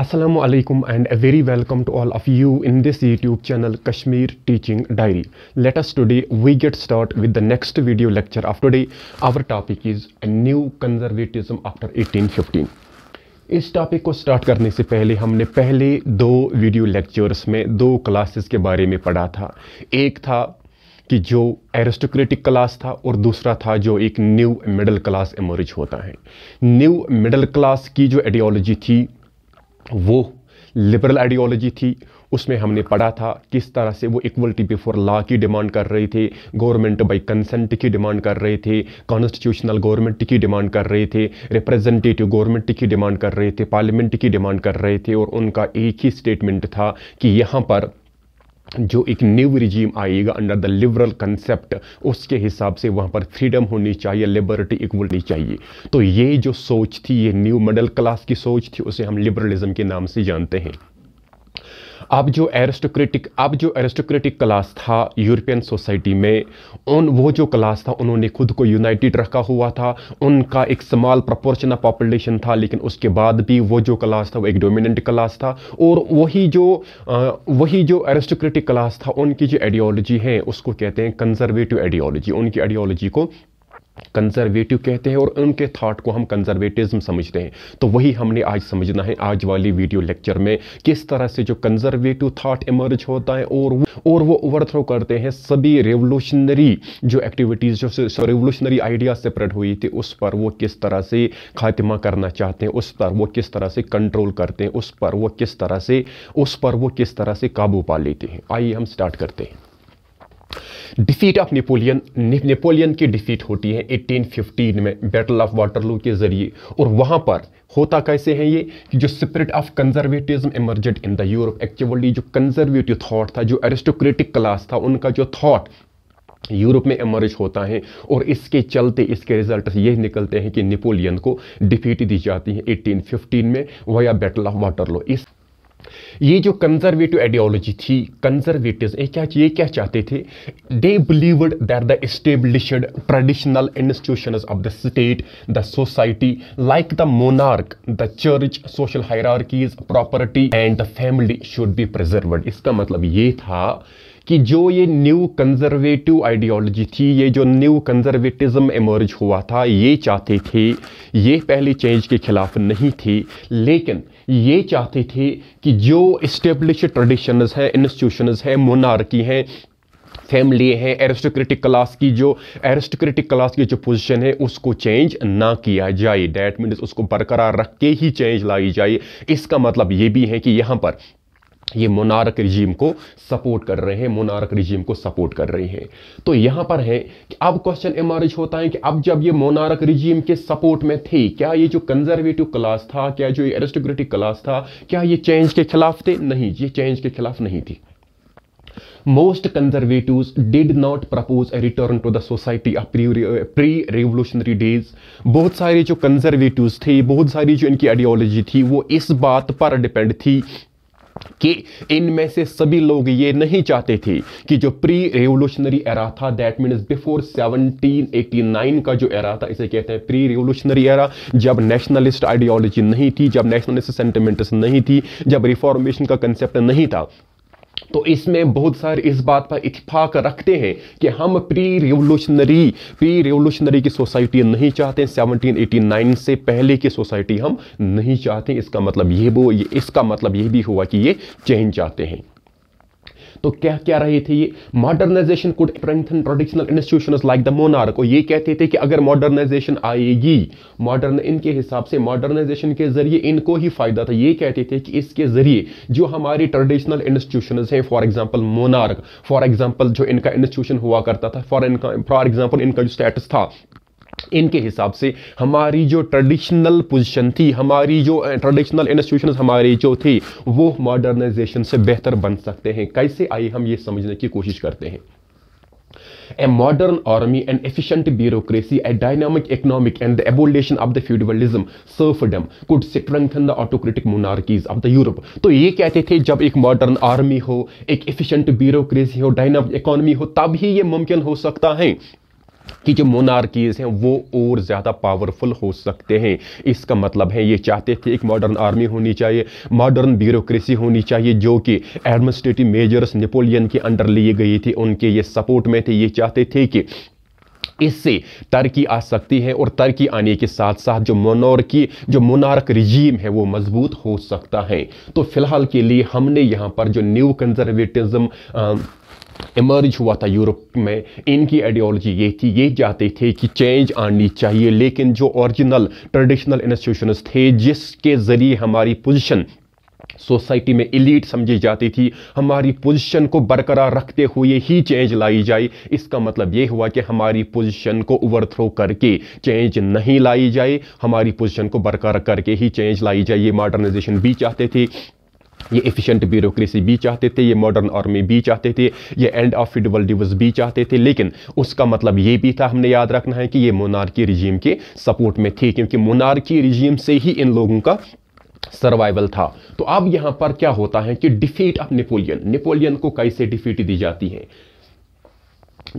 Aslam and a very welcome to all of you in this YouTube channel Kashmir teaching diary let us today we get start with the next video lecture of today our topic is a new conservatism after 1815 इस topic को start करने से पहले हमने पहले दो video lectures में दो क्लासेस के बारे में पढ़ा था एक था कि जो एरिस्टोक्रेटिक क्लास था और दूसरा था जो एक न्यू मिडिल क्लास एमरज होता है न्यू मिडिल क्लास की जो आइडियोलॉजी थी वो लिबरल आइडियोलॉजी थी उसमें हमने पढ़ा था किस तरह से वो इक्वलिटी बिफोर लॉ की डिमांड कर रहे थे गवर्नमेंट बाई कंसेंट की डिमांड कर रहे थे कॉन्स्टिट्यूशनल गवर्नमेंट की डिमांड कर रहे थे रिप्रेजेंटेटिव गवर्नमेंट की डिमांड कर रहे थे पार्लियामेंट की डिमांड कर रहे थे और उनका एक ही स्टेटमेंट था कि यहाँ पर जो एक न्यू रिजीम आएगा अंडर द लिबरल कंसेप्ट उसके हिसाब से वहाँ पर फ्रीडम होनी चाहिए लिबर्टी इक्वल होनी चाहिए तो ये जो सोच थी ये न्यू मिडल क्लास की सोच थी उसे हम लिबरलिज्म के नाम से जानते हैं अब जो एरिस्टोक्रेटिक अब जो एरिस्टोक्रेटिक क्लास था यूरोपियन सोसाइटी में उन वो जो क्लास था उन्होंने खुद को यूनाइटेड रखा हुआ था उनका एक स्मॉल प्रपोर्शन ऑफ पॉपुलेशन था लेकिन उसके बाद भी वो जो क्लास था वो एक डोमिनेंट क्लास था और वही जो वही जो एरिस्टोक्रेटिक क्लास था उनकी जो आइडियोलॉजी है उसको कहते हैं कंजर्वेटिव आइडियोलॉजी उनकी आइडियोलॉजी को कंजर्वेटिव कहते हैं और उनके थॉट को हम कंजर्वेटिज्म समझते हैं तो वही हमने आज समझना है आज वाली वीडियो लेक्चर में किस तरह से जो कंजर्वेटिव थॉट इमर्ज होता है और और वो ओवरथ्रो करते हैं सभी रेवोल्यूशनरी जो एक्टिविटीज़ जो रेवोल्यूशनरी आइडिया प्रेड हुई थी उस पर वो किस तरह से खात्मा करना चाहते हैं उस पर वो किस तरह से कंट्रोल करते हैं उस पर वो किस तरह से उस पर वो किस तरह से काबू पा लेते हैं आइए हम स्टार्ट करते हैं डिफीट ऑफ नेपोलियन नेपोलियन की डिफीट होती है 1815 में बैटल ऑफ वाटरलू के जरिए और वहाँ पर होता कैसे है ये कि जो spirit of conservatism emerged in the Europe actually जो कंजर्वेटिव थॉट था जो एरिस्टोक्रेटिक क्लास था उनका जो थॉट यूरोप में एमर्ज होता है और इसके चलते इसके रिजल्ट ये निकलते हैं कि नेपोलियन को डिफीट दी जाती है 1815 में या बैटल ऑफ वाटरलो इस ये जो कंजर्वेटिव आइडियोलॉजी थी कंजर्वेटिव ये क्या ये क्या चाहते थे they believed that the established traditional institution of the state the society like the monarch the church social hierarchies property and the family should be preserved इसका मतलब ये था कि जो ये न्यू कंजर्वेटिव आइडियोलॉजी थी ये जो न्यू कंजर्वेटिज्म इमर्ज हुआ था ये चाहते थे ये पहले चेंज के खिलाफ नहीं थे लेकिन ये चाहते थे कि जो इस्टेब्लिश ट्रेडिशंस है इंस्टीट्यूशंस हैं मोनार्की हैं फैमिली हैं एरिस्टोक्रेटिक क्लास की जो एरिस्टोक्रेटिक क्लास की जो पोजीशन है उसको चेंज ना किया जाए डैट मीन्स उसको बरकरार रख के ही चेंज लाई जाए इसका मतलब ये भी है कि यहाँ पर ये मोनार्क रिजीम को सपोर्ट कर रहे हैं मोनार्क रिजीम को सपोर्ट कर रहे हैं तो यहां पर है कि अब क्वेश्चन इमर्ज होता है कि अब जब ये मोनार्क रिजीम के सपोर्ट में थे क्या ये जो कंजर्वेटिव क्लास था क्या जो एरिस्टोक्रेटिक क्लास था क्या ये चेंज के खिलाफ थे नहीं ये चेंज के खिलाफ नहीं थी most conservative did not propose a return to the society of pre revolutionary days बहुत सारे जो कंजर्वेटिव थे बहुत सारी जो इनकी आइडियोलॉजी थी वो इस बात पर डिपेंड थी कि इनमें से सभी लोग ये नहीं चाहते थे कि जो प्री रेवोल्यूशनरी एरा था दैट मीन्स बिफोर 1789 का जो एरा था इसे कहते हैं प्री रेवोल्यूशनरी एरा जब नेशनलिस्ट आइडियोलॉजी नहीं थी जब नेशनलिस्ट सेंटिमेंट्स नहीं थी जब रिफॉर्मेशन का कंसेप्ट नहीं था तो इसमें बहुत सारे इस बात पर इतफाक रखते हैं कि हम प्री रिवोल्यूशनरी प्री रिवोल्यूशनरी की सोसाइटी नहीं चाहते 1789 से पहले की सोसाइटी हम नहीं चाहते इसका मतलब ये वो ये इसका मतलब ये भी हुआ कि ये चेंज चाहते हैं तो क्या क्या रहे थे ये modernization could strengthen traditional institution like the monarch और ये कहते थे कि अगर मॉडर्नाइजेशन आएगी मॉडर्न इनके हिसाब से मॉडर्नाइजेशन के जरिए इनको ही फायदा था ये कहते थे कि इसके जरिए जो हमारी ट्रेडिशनल इंस्टीट्यूशन हैं for example monarch for example जो इनका इंस्टीट्यूशन हुआ करता था फॉर इनका फॉर एग्जाम्पल इनका जो स्टेटस था इनके हिसाब से हमारी जो ट्रेडिशनल पोजीशन थी हमारी जो ट्रेडिशनल इंस्टीट्यूशन हमारी जो थी वो मॉडर्नाइजेशन से बेहतर बन सकते हैं कैसे आई हम ये समझने की कोशिश करते हैं a modern army and efficient bureaucracy a dynamic economic and the abolition of the feudalism serfdom could strengthen the autocratic monarchies of the Europe तो ये कहते थे जब एक मॉडर्न आर्मी हो एक एफिशिएंट ब्यूरोक्रेसी हो डायनामिक इकोनॉमी हो तब ही ये मुमकिन हो सकता है कि जो मोनार्कीज़ हैं वो और ज़्यादा पावरफुल हो सकते हैं इसका मतलब है ये चाहते थे एक मॉडर्न आर्मी होनी चाहिए मॉडर्न ब्यूरोक्रेसी होनी चाहिए जो कि एडमिनिस्ट्रेटिव मेजर्स नेपोलियन के अंडर लिए गई थी उनके ये सपोर्ट में थे ये चाहते थे कि इससे तरक्की आ सकती है और तरक्की आने के साथ साथ जो मोनार्की जो मोनार्क रिजीम है वो मजबूत हो सकता है तो फिलहाल के लिए हमने यहाँ पर जो न्यू कंजर्वेटिज्म इमर्ज हुआ था यूरोप में इनकी आइडियोलॉजी ये थी ये चाहते थे कि चेंज आनी चाहिए लेकिन जो ओरिजिनल ट्रेडिशनल इंस्टीट्यूशंस थे जिसके ज़रिए हमारी पोजीशन सोसाइटी में इलीट समझी जाती थी हमारी पोजीशन को बरकरार रखते हुए ही चेंज लाई जाए इसका मतलब ये हुआ कि हमारी पोजीशन को ओवरथ्रो करके चेंज नहीं लाई जाए हमारी पोजीशन को बरकरार करके ही चेंज लाई जाए ये मॉडर्नाइजेशन भी चाहते थे ये एफिशिएंट ब्यूरोक्रेसी भी चाहते थे ये मॉडर्न आर्मी भी चाहते थे ये एंड ऑफ फिडबल डिवर्स भी चाहते थे लेकिन उसका मतलब ये भी था हमने याद रखना है कि ये मोनार्की रिजीम के सपोर्ट में थे क्योंकि मोनार्की रिजीम से ही इन लोगों का सर्वाइवल था तो अब यहां पर क्या होता है कि डिफीट ऑफ नेपोलियन नेपोलियन को कैसे डिफीट दी जाती है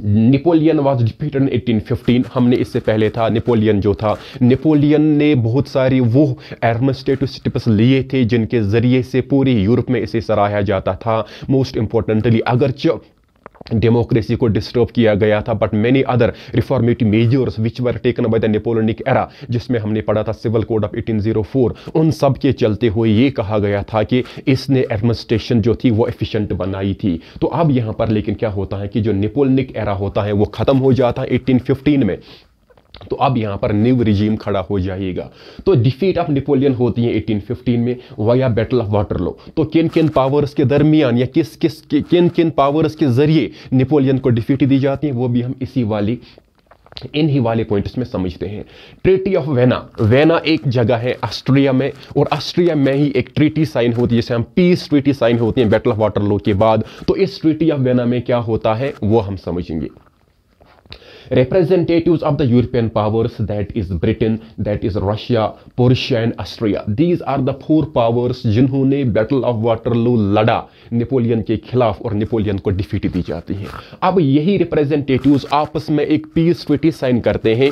Napoleon was defeat in eighteen हमने इससे पहले था नेपोलियन जो था नेपोलियन ने बहुत सारी वो एडमिनिस्ट्रेटिव स्टेप्स लिए थे जिनके ज़रिए से पूरे यूरोप में इसे सराहा जाता था मोस्ट इम्पोर्टेंटली अगर डेमोक्रेसी को डिस्टर्ब किया गया था but many other reformative measures which were taken by the Napoleonic era जिसमें हमने पढ़ा था सिविल कोड ऑफ 1804 उन सब के चलते हुए ये कहा गया था कि इसने एडमिनिस्ट्रेशन जो थी वो एफिशिएंट बनाई थी तो अब यहाँ पर लेकिन क्या होता है कि जो नेपोलियनिक एरा होता है वो ख़त्म हो जाता है एटीन में तो अब यहां पर न्यू रिजीम खड़ा हो जाएगा तो डिफीट ऑफ नेपोलियन होती है 1815 में वाया बैटल ऑफ वाटरलो तो किन किन पावर्स के दरमियान या किस किस किन किन पावर्स के जरिए नेपोलियन को डिफीट दी जाती है वो भी हम इसी वाली इन ही वाले पॉइंट्स में समझते हैं ट्रीटी ऑफ वेना वेना एक जगह है ऑस्ट्रिया में और ऑस्ट्रिया में ही एक ट्रीटी साइन होती है जैसे हम पीस ट्रीटी साइन होती है बैटल ऑफ वाटरलो के बाद तो इस ट्रीटी ऑफ वेना में क्या होता है वो हम समझेंगे representatives of the European powers, that is Britain, that is Russia, Persia and Austria. These are the four powers जिन्होंने battle of waterloo lada napoleon ke खिलाफ और napoleon ko defeat di jati hai ab यही representatives aapas mein ek peace treaty sign karte हैं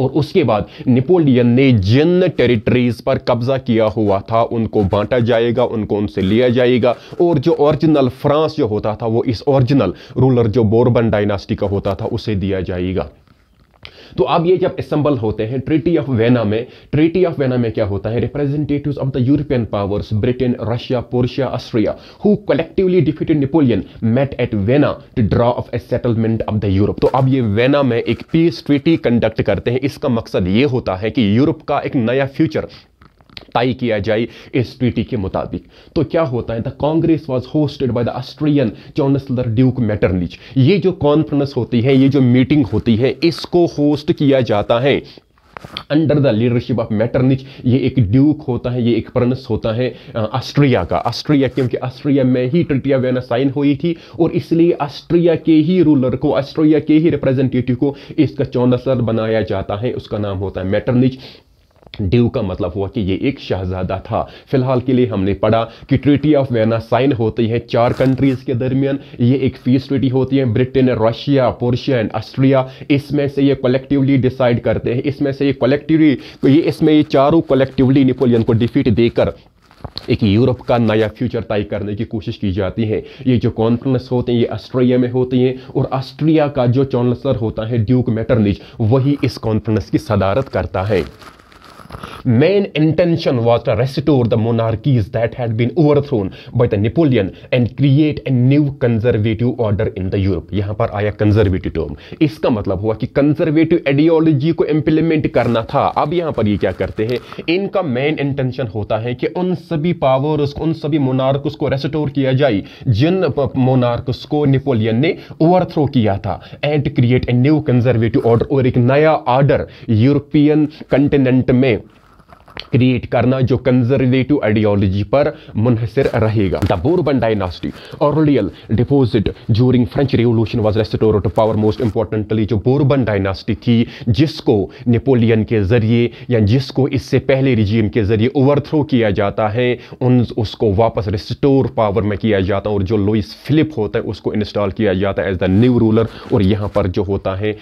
और उसके बाद Napoleon ने जिन territories पर कब्जा किया हुआ था उनको बांटा जाएगा उनको उनसे लिया जाएगा और जो ओरिजिनल फ्रांस जो होता था वो इस ओरिजिनल रूलर जो बोर्बन डायनास्टी का होता था उसे दिया जाएगा तो अब ये जब असम्बल होते हैं ट्रीटी ऑफ वेना में ट्रीटी ऑफ वेना में क्या होता है representative of the European powers Britain Russia Prussia Austria who collectively defeated Napoleon met at Vienna to draw off a settlement of the Europe तो अब ये वेना में एक पीस ट्रीटी कंडक्ट करते हैं इसका मकसद ये होता है कि यूरोप का एक नया फ्यूचर तय किया जाए इस ट्रीटी के मुताबिक तो क्या होता है the Congress was hosted by the Austrian chancellor duke Metternich ये जो कॉन्फ्रेंस होती है ये जो मीटिंग होती है इसको होस्ट किया जाता है under the leadership of Metternich ये एक ड्यूक होता है ये एक प्रनस होता है ऑस्ट्रिया का ऑस्ट्रिया क्योंकि ऑस्ट्रिया में ही ट्रिटिया वेना साइन हुई थी और इसलिए ऑस्ट्रिया के ही रूलर को ऑस्ट्रिया के ही रिप्रेजेंटेटिव को इसका चांसलर बनाया जाता है उसका नाम होता है मैटरनिच ड्यू का मतलब हुआ कि ये एक शहजादा था फिलहाल के लिए हमने पढ़ा कि ट्रिटी ऑफ वेना साइन होती है चार कंट्रीज के दरमियान ये एक फीस ट्रिटी होती है Britain Russia Prussia and Austria इसमें से ये कलेक्टिवली डिसाइड करते हैं इसमें से ये कलेक्टिवली ये इसमें ये चारों कलेक्टिवली नेपोलियन को डिफीट देकर एक यूरोप का नया फ्यूचर तय करने की कोशिश की जाती है ये जो कॉन्फ्रेंस होते हैं ये ऑस्ट्रिया में होती हैं और ऑस्ट्रिया का जो चांसलर होता है ड्यूक मेटरनिज वही इस कॉन्फ्रेंस की सदारत करता है main intention was to restore the monarchies that had been overthrown by the Napoleon and create a new conservative order in the Europe. यहाँ पर आया conservative term. इसका मतलब हुआ कि conservative ideology को implement करना था अब यहाँ पर ये क्या करते हैं इनका main intention होता है कि उन सभी powers उन सभी monarchs को restore किया जाए जिन monarchs को Napoleon ने overthrow किया था and create a new conservative order और एक नया order European continent में क्रिएट करना जो कंजर्वेटिव आइडियोलॉजी पर मुनहसर रहेगा the Bourbon dynasty earlier deposit during French revolution was restore to power most importantly जो बोरबन डायनास्टी थी जिसको नेपोलियन के जरिए या जिसको इससे पहले रिजीम के जरिए ओवरथ्रो किया जाता है उन उसको वापस रिस्टोर पावर में किया जाता है और जो लुइस फिलिप होता है उसको इंस्टॉल किया जाता है एज द न्यू रूलर और यहाँ पर जो होता है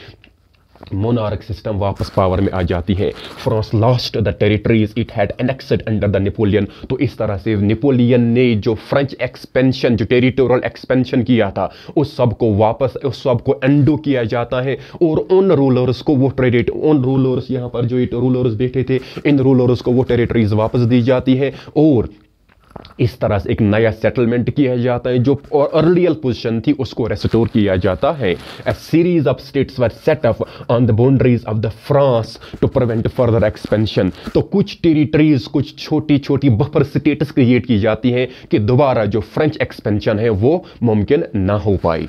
मोनार्क सिस्टम वापस पावर में आ जाती है France lost the territories it had annexed under the Napoleon तो इस तरह से नेपोलियन ने जो फ्रेंच एक्सपेंशन जो टेरिटोरियल एक्सपेंशन किया था उस सब को वापस उस सब को एंडो किया जाता है और उन रूलर्स को वो ट्रेडिट उन रूलर्स यहाँ पर जो रूलर्स बैठे थे इन रूलर्स को वो टेरिटरीज वापस दी जाती है और इस तरह से एक नया सेटलमेंट किया जाता है जो अर्लियल पोजीशन थी उसको रेस्टोर किया जाता है a series of states were set up on the boundaries of the France to prevent further expansion तो कुछ टेरिटरीज कुछ छोटी छोटी बफर स्टेट्स क्रिएट की जाती हैं कि दोबारा जो फ्रेंच एक्सपेंशन है वो मुमकिन ना हो पाई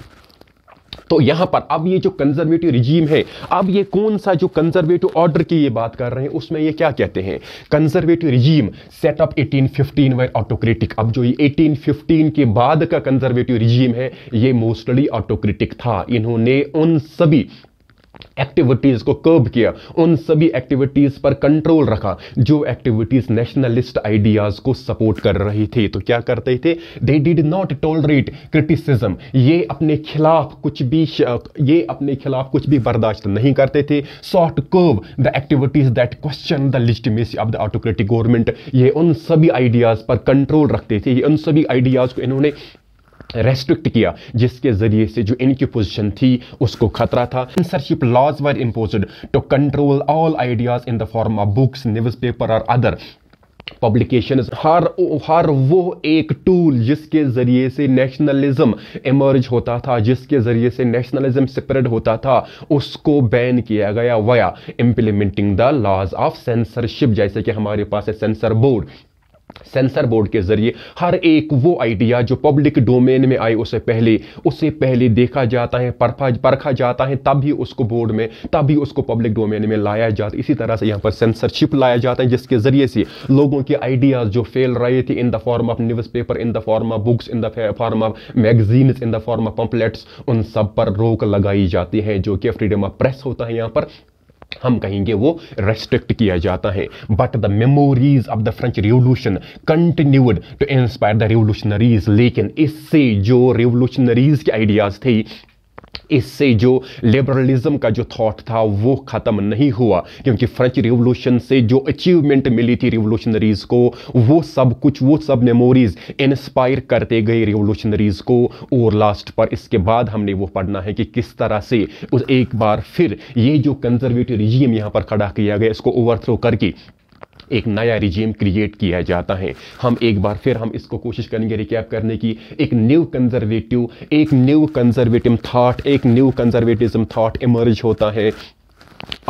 तो यहां पर अब ये जो कंजर्वेटिव रिजीम है अब ये कौन सा जो कंजर्वेटिव ऑर्डर की ये बात कर रहे हैं उसमें ये क्या कहते हैं conservative regime setup 1815 why autocratic अब जो ये 1815 के बाद का कंजर्वेटिव रिजीम है ये मोस्टली ऑटोक्रेटिक था इन्होंने उन सभी एक्टिविटीज़ को कर्ब किया उन सभी एक्टिविटीज़ पर कंट्रोल रखा जो एक्टिविटीज़ नेशनलिस्ट आइडियाज़ को सपोर्ट कर रही थी तो क्या करते थे they did not tolerate criticism ये अपने खिलाफ कुछ भी ये अपने खिलाफ कुछ भी बर्दाश्त नहीं करते थे sought curb the activities that question the legitimacy of the autocratic government ये उन सभी आइडियाज़ पर कंट्रोल रखते थे ये उन सभी आइडियाज़ को इन्होंने रेस्ट्रिक्ट किया जिसके जरिए से जो इनकी पोजीशन थी उसको खतरा था censorship laws were impose to control all ideas in the form of books newspaper और अदर पब्लिकेशन हर हर वो एक टूल जिसके ज़रिए से नेशनलिज्म इमर्ज होता था जिसके ज़रिए से नेशनलिज्म स्प्रेड होता था उसको बैन किया गया via implementing the laws of censorship जैसे कि हमारे पास है सेंसर बोर्ड सेंसर बोर्ड के जरिए हर एक वो आइडिया जो पब्लिक डोमेन में आए उसे पहले उसे पहले देखा जाता है परखा परखा जाता है तभी उसको बोर्ड में तभी उसको पब्लिक डोमेन में लाया जाता इसी तरह से यहाँ पर सेंसरशिप लाया जाता है जिसके जरिए से लोगों के आइडियाज़ जो फेल रहे थे in the form of newspaper in the form of books in the form of magazines in the form of pamphlets उन सब पर रोक लगाई जाती है जो कि फ्रीडम ऑफ प्रेस होता है यहाँ पर हम कहेंगे वो रेस्ट्रिक्ट किया जाता है but the memories of the French revolution continued to inspire the revolutionaries लेकिन इससे जो रिवोल्यूशनरीज के आइडियाज थे इससे जो लिबरलिज्म का जो थॉट था वो ख़त्म नहीं हुआ क्योंकि फ्रेंच रिवोल्यूशन से जो अचीवमेंट मिली थी रिवोल्यूशनरीज़ को वो सब कुछ वो सब मेमोरीज़ इंस्पायर करते गए रिवोल्यूशनरीज़ को और लास्ट पर इसके बाद हमने वो पढ़ना है कि किस तरह से उस एक बार फिर ये जो कंजर्वेटिव रिजियम यहाँ पर खड़ा किया गया इसको ओवरथ्रो करके एक नया रिजीम क्रिएट किया जाता है हम एक बार फिर हम इसको कोशिश करेंगे रिकैप करने की एक न्यू कंजर्वेटिव एक न्यू कंजर्वेटिव थाट एक न्यू कंजर्वेटिज्म थाट इमर्ज होता है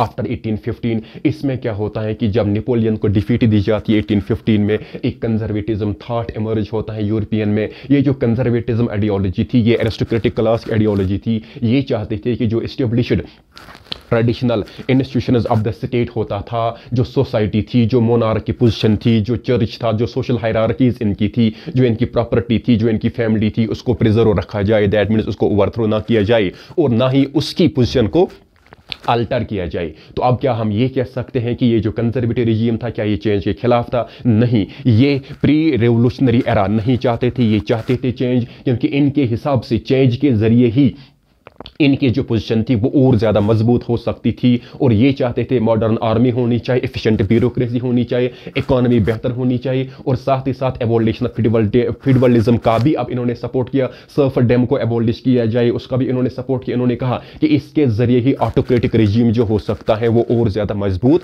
आफ्टर 1815 इसमें क्या होता है कि जब नेपोलियन को डिफीट दी जाती है 1815 में एक कंजर्वेटिज्म थाट इमर्ज होता है यूरोपियन में ये जो कंजर्वेटिज्म आइडियोलॉजी थी ये एरिस्टोक्रेटिक क्लास की आइडियोलॉजी थी ये चाहते थे कि जो established traditional institution of the state होता था जो सोसाइटी थी जो मोनार की पोजिशन थी जो चर्च था जो सोशल हायरारकीज इनकी थी जो इनकी प्रॉपर्टी थी जो इनकी फैमिली थी उसको प्रिजर्व रखा जाए दैट मीन्स उसको ओवरथ्रो ना किया जाए और ना ही उसकी पोजिशन को अल्टर किया जाए तो अब क्या हम ये कह सकते हैं कि ये जो कंजर्वेटिव रिजीम था क्या ये चेंज के खिलाफ था नहीं ये प्री रेवोल्यूशनरी एरा नहीं चाहते थे ये चाहते थे चेंज क्योंकि इनके हिसाब से चेंज के जरिए ही इनकी जो पोजीशन थी वो और ज़्यादा मजबूत हो सकती थी और ये चाहते थे मॉडर्न आर्मी होनी चाहिए एफिशिएंट ब्यूरोक्रेसी होनी चाहिए इकोनॉमी बेहतर होनी चाहिए और साथ ही साथ एवोल्यूशन फिडबलिज्म का भी अब इन्होंने सपोर्ट किया सर्फ डेम को एवोलिश किया जाए उसका भी इन्होंने सपोर्ट किया इन्होंने कहा कि इसके ज़रिए ही ऑटोक्रेटिक रिजीम जो हो सकता है वो और ज़्यादा मजबूत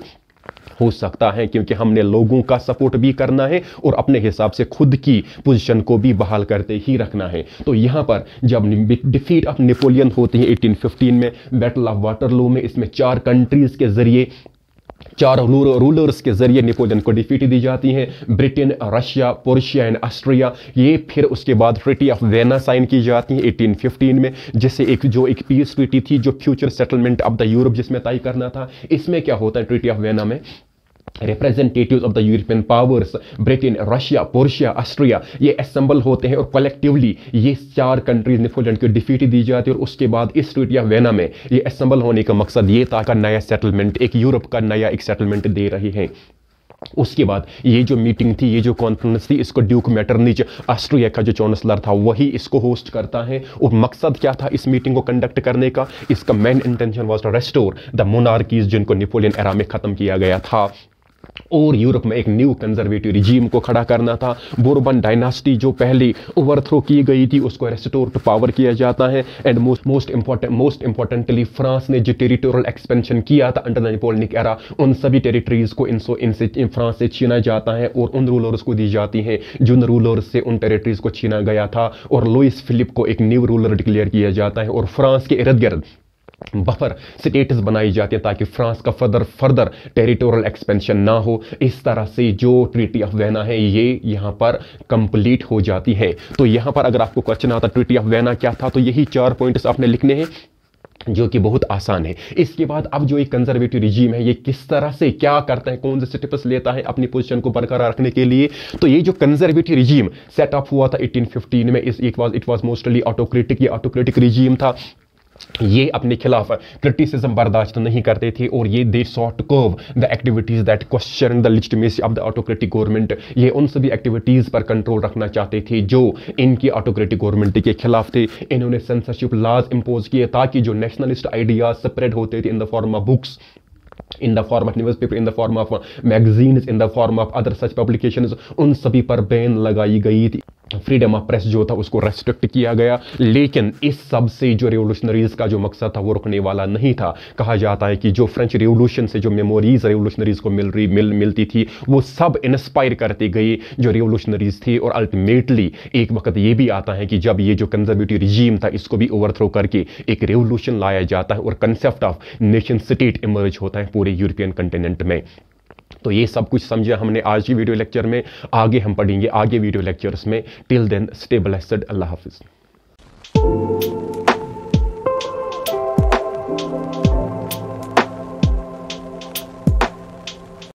हो सकता है क्योंकि हमने लोगों का सपोर्ट भी करना है और अपने हिसाब से खुद की पोजीशन को भी बहाल करते ही रखना है तो यहाँ पर जब डिफीट ऑफ नेपोलियन होती है 1815 में बैटल ऑफ वाटरलू में इसमें चार कंट्रीज के जरिए चार रूलर्स के जरिए नेपोलियन को डिफीट दी जाती है Britain Russia Prussia and Austria ये फिर उसके बाद ट्रिटी ऑफ वेना साइन की जाती है एटीन में जिससे एक जो एक पीस ट्रिटी थी जो future settlement of the Europe जिसमें तय करना था इसमें क्या होता है ट्रिटी ऑफ वेना में representative of the European powers Britain Russia Prussia Austria ये असेंबल होते हैं और कलेक्टिवली ये चार कंट्रीज ने फोलैंड को डिफीट दी जाती है और उसके बाद इस ट्रीटी या वेना में ये असेंबल होने का मकसद ये था का नया सेटलमेंट एक यूरोप का नया एक सेटलमेंट दे रही है उसके बाद ये जो मीटिंग थी ये जो कॉन्फ्रेंस थी इसको ड्यूक नीचे ऑस्ट्रिया का जो चांसलर था वही इसको होस्ट करता है और मकसद क्या था इस मीटिंग को कंडक्ट करने का इसका main intention was to restore the monarchies जिनको नेपोलियन एरा में ख़त्म किया गया था और यूरोप में एक न्यू कंजर्वेटिव रिजीम को खड़ा करना था बोरबन डायनास्टी जो पहली ओवरथ्रो की गई थी उसको रेस्टोर टू पावर किया जाता है and most important most importantly France ने जो टेरिटोरियल एक्सपेंशन किया था अंडर नेपोलिक एरा उन सभी टेरिटरीज को इन इनसे फ्रांस से छीना जाता है और उन रूलर्स को दी जाती है जिन रूलर्स से उन टेरिटरीज को छीना गया था और लुइस फिलिप को एक न्यू रूलर डिक्लेयर किया जाता है और फ्रांस के इर्द गिर्द बफर स्टेट्स बनाई जाती है ताकि फ्रांस का फर्दर फर्दर टेरिटोरियल एक्सपेंशन ना हो इस तरह से जो ट्रीटी ऑफ वैना है ये यहाँ पर कंप्लीट हो जाती है तो यहाँ पर अगर आपको क्वेश्चन आता ट्रीटी ऑफ वैना क्या था तो यही चार पॉइंट्स आपने लिखने हैं जो कि बहुत आसान है इसके बाद अब जो एक कंजर्वेटिव रिजीम है ये किस तरह से क्या करता है कौन से स्टेप्स लेता है अपनी पोजीशन को बरकरार रखने के लिए तो ये जो कंजर्वेटिव रिजीम सेटअप हुआ था 1815 में इस it was it was mostly autocratic ये ऑटोक्रेटिक रिजीम था ये अपने खिलाफ क्रिटिसिज्म बर्दाश्त नहीं करते थे और ये they sought curb the activities that question the legitimacy of the autocratic government ये उन सभी एक्टिविटीज़ पर कंट्रोल रखना चाहते थे जो इनकी ऑटोक्रेटिक गवर्नमेंट के खिलाफ थे इन्होंने सेंसरशिप लाज इम्पोज किए ताकि जो नेशनलिस्ट आइडियाज स्प्रेड होते थे in the form of books in the form of newspaper in the form of magazine in the form of other such publication उन सभी पर बैन लगाई गई थी फ्रीडम ऑफ प्रेस जो था उसको रेस्ट्रिक्ट किया गया लेकिन इस सब से जो रेवोल्यूशनरीज का जो मकसद था वो रुकने वाला नहीं था कहा जाता है कि जो फ्रेंच रेवोल्यूशन से जो मेमोरीज रेवोल्यूशनरीज को मिल रही मिल मिलती थी वो सब इंस्पायर करती गई जो रेवोल्यूशनरीज थी और अल्टीमेटली एक वक्त ये भी आता है कि जब ये जो कंजर्वेटिव रिजीम था इसको भी ओवरथ्रो करके एक रेवोल्यूशन लाया जाता है और concept of nation state emerge होता है पूरे यूरोपियन कंटिनेंट में तो ये सब कुछ समझा हमने आज की वीडियो लेक्चर में आगे हम पढ़ेंगे आगे वीडियो लेक्चर्स में टिल देन स्टेबल अल्लाह हाफिज़